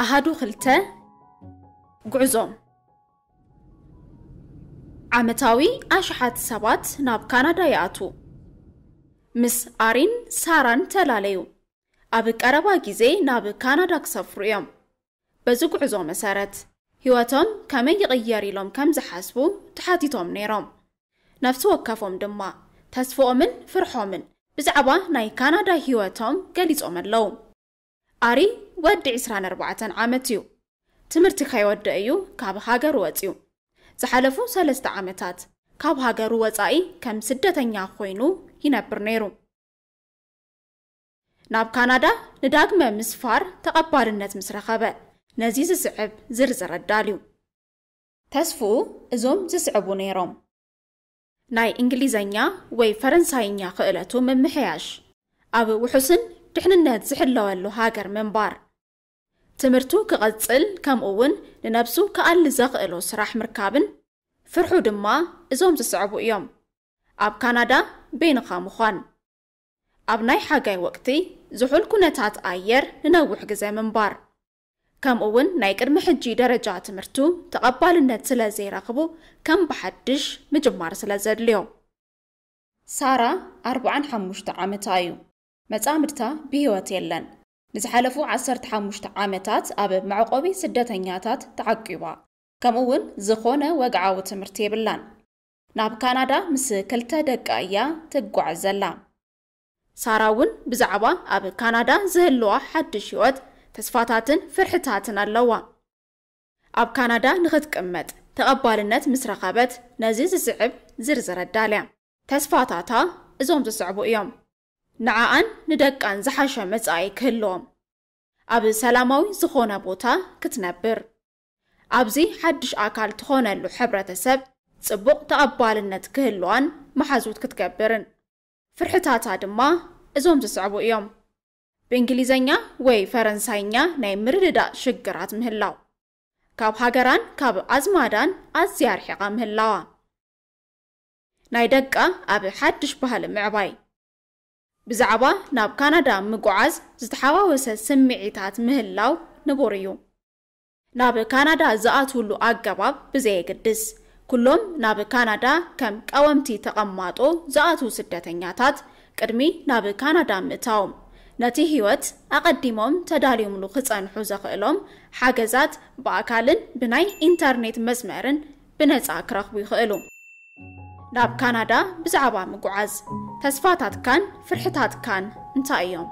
ኣሃዱ ክልተ ጉዕዞም ዓመታዊ ኣሽሓት ሰባት ናብ ካናዳ ይኣቱ ምስ ኣሪን ሳራን ተላለዩ ኣብ ቀረባ ግዜ ናብ ካናዳ ክሰፍሩ እዮም በዚ ጉዕዞ መሰረት ህይወቶም ከመይ ይቕየር ኢሎም ከም ዝሓስቡ ተሓቲቶም ነይሮም ነፍሲ ወከፎም ድማ ተስፍኦምን ፍርሖምን ብዛዕባ ናይ ካናዳ ህይወቶም ገሊፆም ኣለዉ ኣሪ ወዲ 24 ዓመት እዩ ትምህርቲ ከይወድእ እዩ ካብ ሃገር ወፂኡ ዝሓለፉ ሰለስተ ዓመታት ካብ ሃገሩ ወፃኢ ከም ስደተኛ ኮይኑ ይነብር ነይሩ ናብ ካናዳ ንዳግመ ምስፋር ተቐባልነት ምስ ረኸበ ነዚ ዝስዕብ ዝርዝር ኣዳልዩ ተስፍኡ እዞም ዝስዕቡ ነይሮም ናይ እንግሊዘኛ ወይ ፈረንሳይኛ ክእለቱ ምምሕያሽ ኣብ ውሑስን ድሕንነት ዝሕለወሉ ሃገር ምንባር ትምህርቱ ክቐጽል ከምኡ እውን ንነብሱ ከኣሊ ዘኽእሎ ስራሕ ምርካብን ፍርሑ ድማ እዞም ዝስዕቡ እዮም ኣብ ካናዳ ቤንኻ ምዃን ኣብ ናይ ሓጋይ ወቅቲ ዝሑል ኩነታት ኣየር ንነዊሕ ግዜ ምንባር ከምኡ እውን ናይ ቅድሚ ሕጂ ደረጃ ትምህርቱ ተቐባልነት ስለ ዘይረኽቡ ከም ብሓድሽ ምጅማር ስለ ዘድልዮ ሳራ 45 ዓመታ እዩ መጻምድታ ብህይወት የለን ንዝሓለፉ 15 ዓመታት ኣብ መዕቆቢ ስደተኛታት ተዓቂባ ከምኡ እውን ዝኾነ ወግዓዊ ትምህርቲ የብላን ናብ ካናዳ ምስ ክልተ ደቂ እያ ትጓዕ ዘላ ሳራ እውን ብዛዕባ ኣብ ካናዳ ዝህልዋ ሓድሽ ህይወት ተስፋታትን ፍርሕታትን ኣለዋ ኣብ ካናዳ ንኽትቅመጥ ተቐባልነት ምስ ረኸበት ነዚ ዝስዕብ ዝርዝረዳልያ ተስፋታታ እዞም ዝስዕቡ እዮም ንዓኣን ንደቃን ዝሓሸ መጻኢ ክህልዎም ኣብ ሰላማዊ ዝኾነ ቦታ ክትነብር ኣብዚ ሓድሽ ኣካል ትኾነሉ ሕብረተሰብ ጽቡቕ ተቐባልነት ክህልዋን መሓዙት ክትገብርን ፍርሕታታ ድማ እዞም ዝስዕቡ እዮም ብእንግሊዝኛ ወይ ፈረንሳይኛ ናይ ምርድዳእ ሽግራት ምህላው ካብ ሃገራን ካብ ኣዝማዳን ኣዝያ ርሒቓ ምህላዋ ናይ ደቃ ኣብ ሓድሽ ባህሊ ምዕባይ ብዛዕባ ናብ ካናዳ ምጉዓዝ ዝተሓዋወሰ ስምዒታት ምህላው ንቡር እዩ ናብ ካናዳ ዝኣትውሉ ኣገባብ ብዘየግድስ ኩሎም ናብ ካናዳ ከም ቀወምቲ ተቐማጦ ዝኣትዉ ስደተኛታት ቅድሚ ናብ ካናዳ ምእታዎም ነቲ ህይወት ኣቐዲሞም ተዳልዮምሉ ክፀንሑ ዘኽእሎም ሓገዛት ብኣካልን ብናይ ኢንተርኔት መስመርን ብነፃ ክረኽቡ ይኽእሉ ናብ ካናዳ ብዛዕባ ምጉዓዝ ተስፋታትካን ፍርሕታትካን እንታይ እዮም